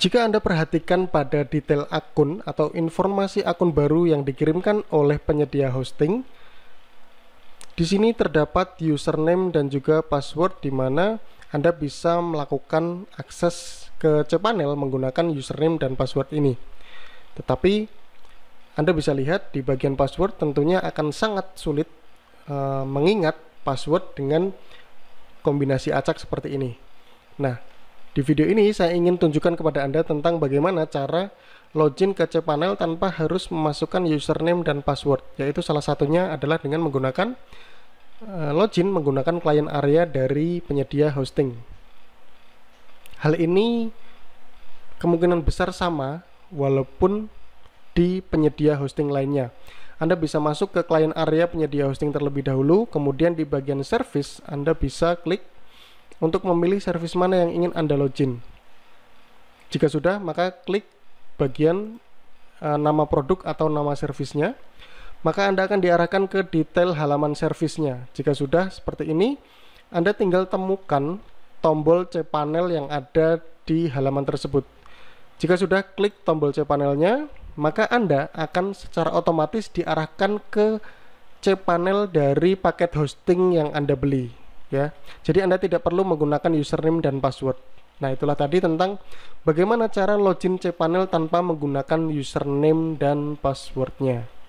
Jika Anda perhatikan pada detail akun atau informasi akun baru yang dikirimkan oleh penyedia hosting, di sini terdapat username dan juga password di mana Anda bisa melakukan akses ke cPanel menggunakan username dan password ini. Tetapi Anda bisa lihat di bagian password tentunya akan sangat sulit e, mengingat password dengan kombinasi acak seperti ini. Nah, di video ini saya ingin tunjukkan kepada Anda tentang bagaimana cara login ke cPanel tanpa harus memasukkan username dan password, yaitu salah satunya adalah dengan menggunakan eh, login menggunakan klien area dari penyedia hosting. Hal ini kemungkinan besar sama walaupun di penyedia hosting lainnya. Anda bisa masuk ke klien area penyedia hosting terlebih dahulu, kemudian di bagian service Anda bisa klik untuk memilih service mana yang ingin Anda login. Jika sudah, maka klik bagian uh, nama produk atau nama servisnya. Maka Anda akan diarahkan ke detail halaman servisnya. Jika sudah seperti ini, Anda tinggal temukan tombol cPanel yang ada di halaman tersebut. Jika sudah klik tombol cPanelnya, maka Anda akan secara otomatis diarahkan ke cPanel dari paket hosting yang Anda beli ya. Jadi Anda tidak perlu menggunakan username dan password. Nah, itulah tadi tentang bagaimana cara login cPanel tanpa menggunakan username dan passwordnya.